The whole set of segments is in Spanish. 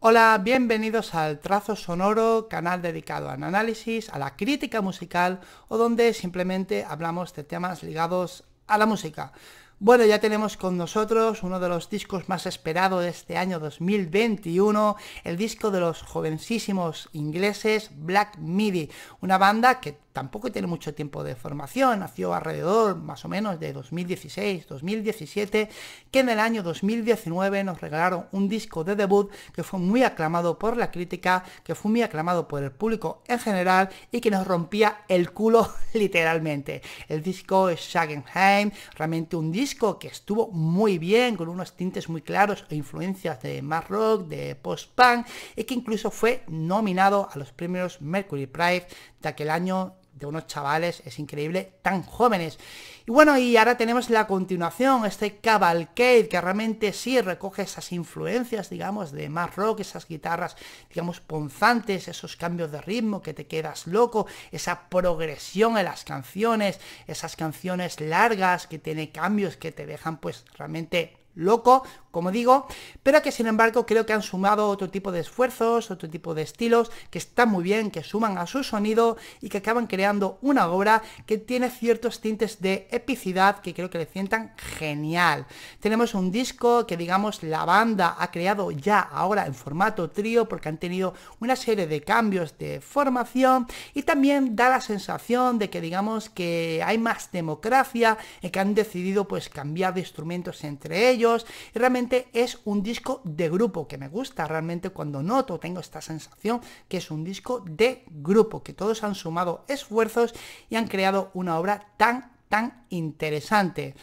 Hola, bienvenidos al Trazo Sonoro, canal dedicado al análisis, a la crítica musical o donde simplemente hablamos de temas ligados a la música. Bueno, ya tenemos con nosotros uno de los discos más esperados de este año 2021, el disco de los jovencísimos ingleses Black Midi, una banda que tampoco tiene mucho tiempo de formación, nació alrededor más o menos de 2016-2017, que en el año 2019 nos regalaron un disco de debut que fue muy aclamado por la crítica, que fue muy aclamado por el público en general y que nos rompía el culo literalmente. El disco es Schagenheim realmente un disco que estuvo muy bien, con unos tintes muy claros e influencias de más rock, de post-punk, y que incluso fue nominado a los premios Mercury Prize de aquel año de unos chavales, es increíble, tan jóvenes. Y bueno, y ahora tenemos la continuación, este Cavalcade, que realmente sí recoge esas influencias, digamos, de más rock, esas guitarras, digamos, ponzantes, esos cambios de ritmo que te quedas loco, esa progresión en las canciones, esas canciones largas que tiene cambios que te dejan pues realmente loco, como digo, pero que sin embargo creo que han sumado otro tipo de esfuerzos, otro tipo de estilos, que están muy bien, que suman a su sonido y que acaban creando una obra que tiene ciertos tintes de epicidad que creo que le sientan genial. Tenemos un disco que digamos la banda ha creado ya ahora en formato trío porque han tenido una serie de cambios de formación y también da la sensación de que digamos que hay más democracia y que han decidido pues cambiar de instrumentos entre ellos y realmente es un disco de grupo que me gusta. Realmente cuando noto tengo esta sensación que es un disco de grupo, que todos han sumado esfuerzos y han creado una obra tan, tan interesante.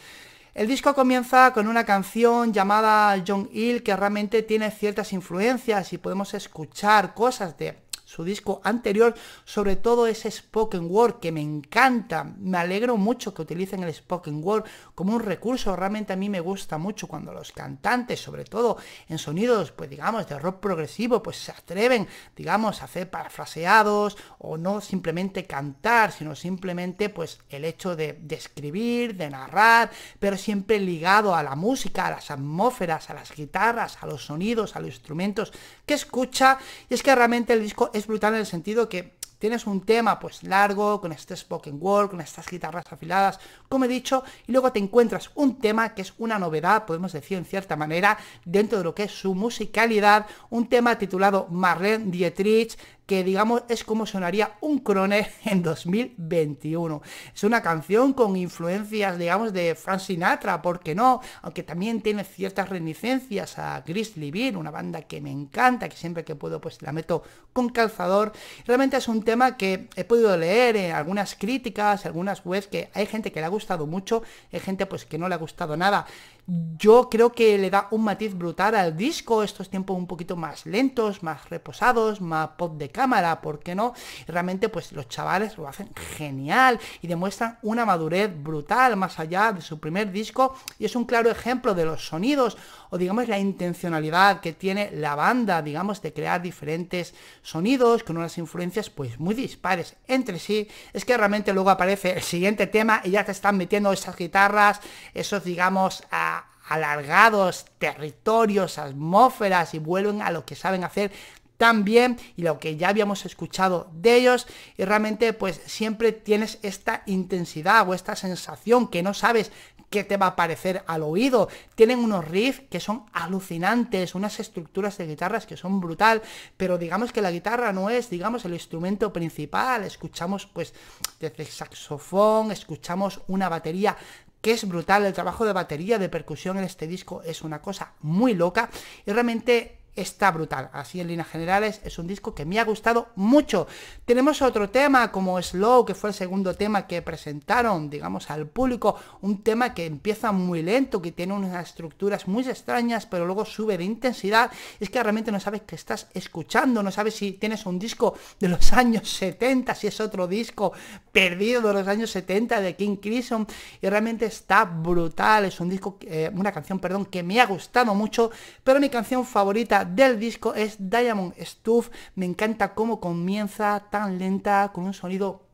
El disco comienza con una canción llamada John Hill que realmente tiene ciertas influencias y podemos escuchar cosas de su disco anterior, sobre todo ese spoken word que me encanta. Me alegro mucho que utilicen el spoken word como un recurso. Realmente a mí me gusta mucho cuando los cantantes, sobre todo en sonidos, pues digamos, de rock progresivo, pues se atreven, digamos, a hacer parafraseados o no simplemente cantar, sino simplemente pues el hecho de, de escribir, de narrar, pero siempre ligado a la música, a las atmósferas, a las guitarras, a los sonidos, a los instrumentos que escucha. Y es que realmente el disco es brutal en el sentido que tienes un tema pues largo, con este spoken word, con estas guitarras afiladas, como he dicho, y luego te encuentras un tema que es una novedad, podemos decir en cierta manera, dentro de lo que es su musicalidad, un tema titulado Marlene Dietrich, que digamos es como sonaría un crone en 2021. Es una canción con influencias, digamos, de Frank Sinatra, ¿por qué no? Aunque también tiene ciertas reminiscencias a Grizzly Bean, una banda que me encanta, que siempre que puedo pues la meto con calzador. Realmente es un tema que he podido leer en algunas críticas, algunas webs, que hay gente que le ha gustado mucho, hay gente pues que no le ha gustado nada. Yo creo que le da un matiz brutal al disco, estos tiempos un poquito más lentos, más reposados, más pop de cámara, ¿por qué no? Realmente pues los chavales lo hacen genial y demuestran una madurez brutal más allá de su primer disco y es un claro ejemplo de los sonidos o digamos la intencionalidad que tiene la banda, digamos, de crear diferentes sonidos con unas influencias pues muy dispares entre sí. Es que realmente luego aparece el siguiente tema y ya te están metiendo esas guitarras, esos digamos... a ah, alargados territorios, atmósferas y vuelven a lo que saben hacer tan bien y lo que ya habíamos escuchado de ellos y realmente pues siempre tienes esta intensidad o esta sensación que no sabes qué te va a parecer al oído. Tienen unos riffs que son alucinantes, unas estructuras de guitarras que son brutal, pero digamos que la guitarra no es, digamos, el instrumento principal. Escuchamos pues desde saxofón, escuchamos una batería que es brutal, el trabajo de batería, de percusión en este disco es una cosa muy loca y realmente está brutal. Así en líneas generales es un disco que me ha gustado mucho. Tenemos otro tema como Slow, que fue el segundo tema que presentaron, digamos, al público. Un tema que empieza muy lento, que tiene unas estructuras muy extrañas, pero luego sube de intensidad. Es que realmente no sabes qué estás escuchando, no sabes si tienes un disco de los años 70, si es otro disco perdido de los años 70 de King Crimson. Y realmente está brutal. Es un disco, eh, una canción, perdón, que me ha gustado mucho, pero mi canción favorita del disco es Diamond Stuff. Me encanta cómo comienza, tan lenta, con un sonido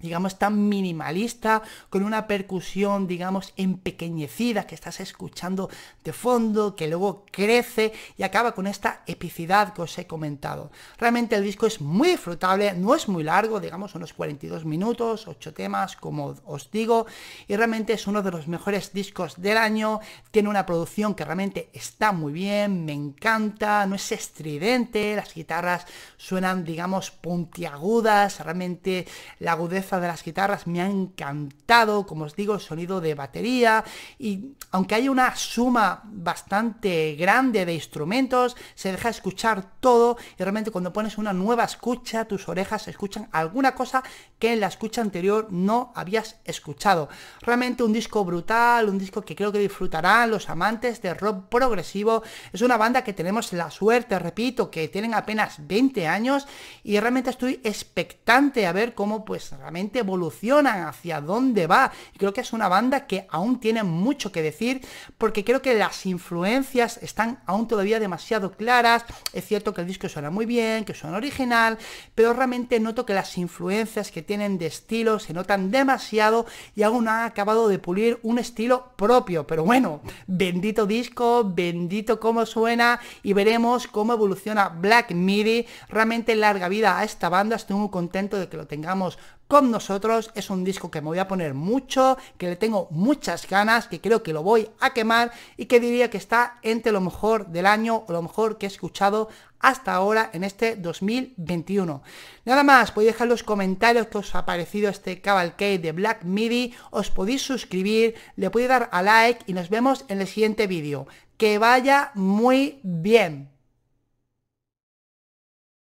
digamos, tan minimalista, con una percusión, digamos, empequeñecida que estás escuchando de fondo, que luego crece y acaba con esta epicidad que os he comentado. Realmente el disco es muy disfrutable, no es muy largo, digamos, unos 42 minutos, 8 temas, como os digo, y realmente es uno de los mejores discos del año, tiene una producción que realmente está muy bien, me encanta, no es estridente, las guitarras suenan, digamos, puntiagudas, realmente la agudez de las guitarras me ha encantado, como os digo, el sonido de batería y aunque hay una suma bastante grande de instrumentos, se deja escuchar todo y realmente cuando pones una nueva escucha, tus orejas escuchan alguna cosa que en la escucha anterior no habías escuchado. Realmente un disco brutal, un disco que creo que disfrutarán los amantes de rock progresivo. Es una banda que tenemos la suerte, repito, que tienen apenas 20 años y realmente estoy expectante a ver cómo pues realmente evolucionan, hacia dónde va. Y creo que es una banda que aún tiene mucho que decir, porque creo que las influencias están aún todavía demasiado claras. Es cierto que el disco suena muy bien, que suena original, pero realmente noto que las influencias que tienen de estilo se notan demasiado y aún ha acabado de pulir un estilo propio. Pero bueno, bendito disco, bendito como suena y veremos cómo evoluciona Black Midi. Realmente larga vida a esta banda, estoy muy contento de que lo tengamos con nosotros. Es un disco que me voy a poner mucho, que le tengo muchas ganas, que creo que lo voy a quemar y que diría que está entre lo mejor del año o lo mejor que he escuchado hasta ahora en este 2021. Nada más, podéis dejar los comentarios que os ha parecido este cavalcade de Black MIDI, os podéis suscribir, le podéis dar a like y nos vemos en el siguiente vídeo. Que vaya muy bien.